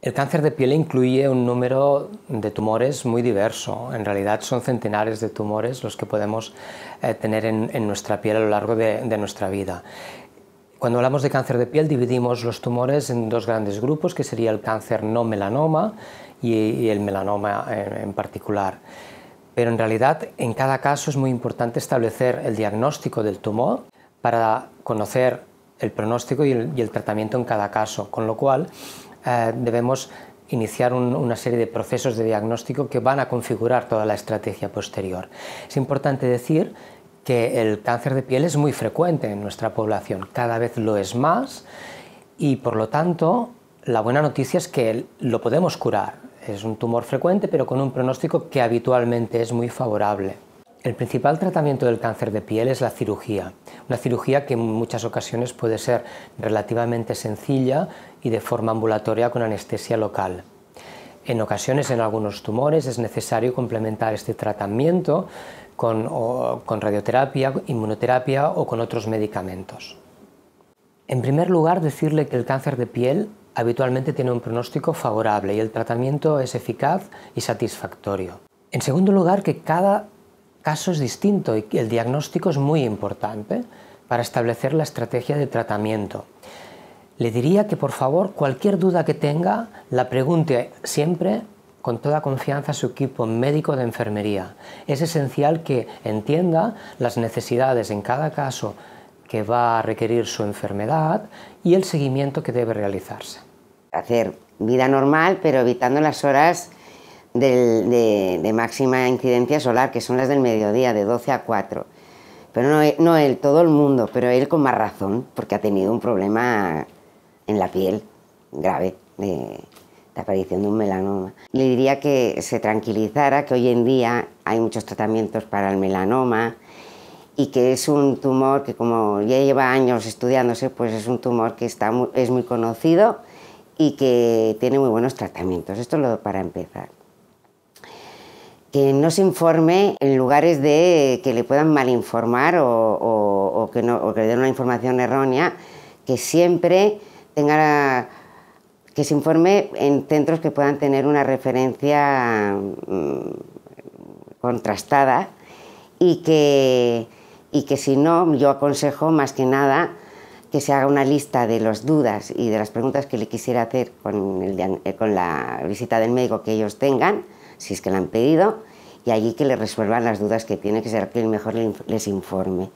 El cáncer de piel incluye un número de tumores muy diverso. En realidad son centenares de tumores los que podemos eh, tener en, nuestra piel a lo largo de, nuestra vida. Cuando hablamos de cáncer de piel dividimos los tumores en dos grandes grupos, que sería el cáncer no melanoma y, el melanoma en, particular. Pero en realidad en cada caso es muy importante establecer el diagnóstico del tumor para conocer el pronóstico y el, y el tratamiento en cada caso, con lo cual eh, debemos iniciar una serie de procesos de diagnóstico que van a configurar toda la estrategia posterior. Es importante decir que el cáncer de piel es muy frecuente en nuestra población, cada vez lo es más y por lo tanto la buena noticia es que lo podemos curar. Es un tumor frecuente pero con un pronóstico que habitualmente es muy favorable. El principal tratamiento del cáncer de piel es la cirugía, una cirugía que en muchas ocasiones puede ser relativamente sencilla y de forma ambulatoria con anestesia local. En ocasiones, en algunos tumores, es necesario complementar este tratamiento con, radioterapia, inmunoterapia o con otros medicamentos. En primer lugar, decirle que el cáncer de piel habitualmente tiene un pronóstico favorable y el tratamiento es eficaz y satisfactorio. En segundo lugar, que cada caso es distinto y el diagnóstico es muy importante para establecer la estrategia de tratamiento. Le diría que por favor cualquier duda que tenga la pregunte siempre con toda confianza a su equipo médico de enfermería. Es esencial que entienda las necesidades en cada caso que va a requerir su enfermedad y el seguimiento que debe realizarse. Hacer vida normal pero evitando las horas de, máxima incidencia solar, que son las del mediodía, de 12 a 4. Pero no, no él, todo el mundo, pero él con más razón, porque ha tenido un problema en la piel grave de, aparición de un melanoma. Le diría que se tranquilizara, que hoy en día hay muchos tratamientos para el melanoma, y que es un tumor que como ya lleva años estudiándose, pues es un tumor que está es muy conocido y que tiene muy buenos tratamientos. Esto es lo para empezar que no se informe en lugares de que le puedan malinformar o, o, que, le den una información errónea, que siempre tenga que se informe en centros que puedan tener una referencia mm, contrastada y que, y que si no, yo aconsejo más que nada que se haga una lista de las dudas y de las preguntas que le quisiera hacer con la visita del médico que ellos tengan si es que la han pedido, y allí que le resuelvan las dudas que tiene, que será quien mejor les informe.